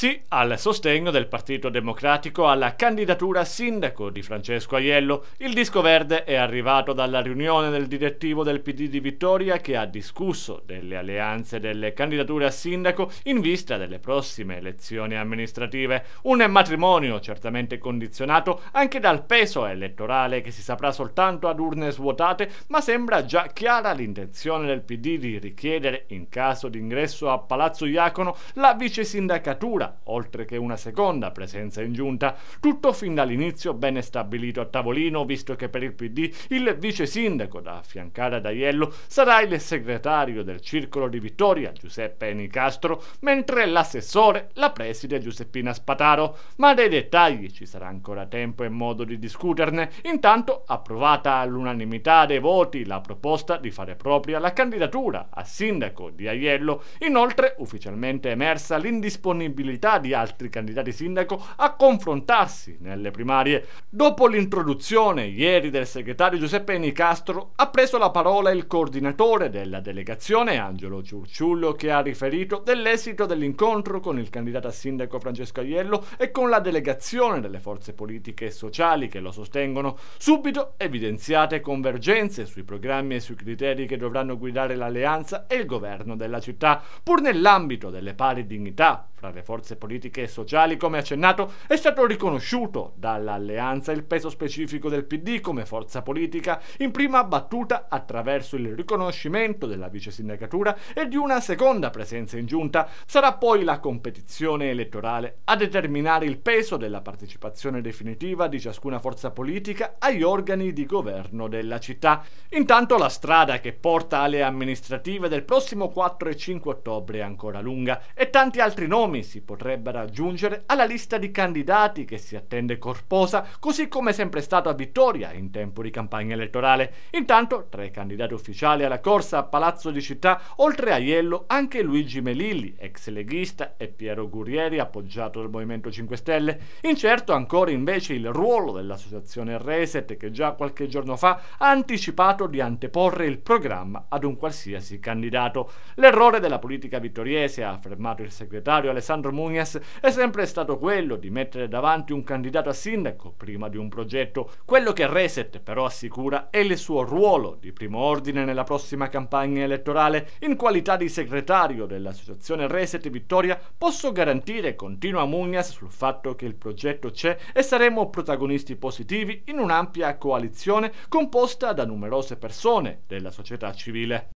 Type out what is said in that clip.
Sì al sostegno del Partito Democratico alla candidatura a sindaco di Francesco Aiello. Il disco verde è arrivato dalla riunione del direttivo del PD di Vittoria che ha discusso delle alleanze delle candidature a sindaco in vista delle prossime elezioni amministrative. Un matrimonio certamente condizionato anche dal peso elettorale che si saprà soltanto ad urne svuotate, ma sembra già chiara l'intenzione del PD di richiedere, in caso di ingresso a Palazzo Iacono, la vice sindacatura oltre che una seconda presenza in giunta, tutto fin dall'inizio bene stabilito a tavolino, visto che per il PD il vice sindaco da affiancare ad Aiello sarà il segretario del circolo di Vittoria Giuseppe Nicastro, mentre l'assessore la preside Giuseppina Spataro. Ma dei dettagli ci sarà ancora tempo e modo di discuterne. Intanto, approvata all'unanimità dei voti la proposta di fare propria la candidatura a sindaco di Aiello, inoltre ufficialmente emersa l'indisponibilità possibilità di altri candidati sindaco a confrontarsi nelle primarie. Dopo l'introduzione ieri del segretario Giuseppe Nicastro ha preso la parola il coordinatore della delegazione Angelo Ciurciullo che ha riferito dell'esito dell'incontro con il candidato a sindaco Francesco Aiello e con la delegazione delle forze politiche e sociali che lo sostengono. Subito evidenziate convergenze sui programmi e sui criteri che dovranno guidare l'alleanza e il governo della città, pur nell'ambito delle pari dignità fra le forze politiche e sociali, come accennato, è stato riconosciuto dall'alleanza il peso specifico del PD come forza politica, in prima battuta attraverso il riconoscimento della vice sindacatura e di una seconda presenza in giunta. Sarà poi la competizione elettorale a determinare il peso della partecipazione definitiva di ciascuna forza politica agli organi di governo della città. Intanto la strada che porta alle amministrative del prossimo 4 e 5 ottobre è ancora lunga e tanti altri nomi nomi si potrebbe raggiungere alla lista di candidati che si attende corposa, così come è sempre stato a Vittoria in tempo di campagna elettorale. Intanto, tra i candidati ufficiali alla corsa a Palazzo di Città, oltre a Iello, anche Luigi Melilli, ex leghista, e Piero Gurrieri, appoggiato dal Movimento 5 Stelle. Incerto ancora invece il ruolo dell'associazione Reset, che già qualche giorno fa ha anticipato di anteporre il programma ad un qualsiasi candidato. L'errore della politica vittoriese, ha affermato il segretario alle Alessandro Mugnas è sempre stato quello di mettere davanti un candidato a sindaco prima di un progetto. Quello che Reset però assicura è il suo ruolo di primo ordine nella prossima campagna elettorale. In qualità di segretario dell'associazione Reset Vittoria posso garantire, continua Mugnas, sul fatto che il progetto c'è e saremo protagonisti positivi in un'ampia coalizione composta da numerose persone della società civile.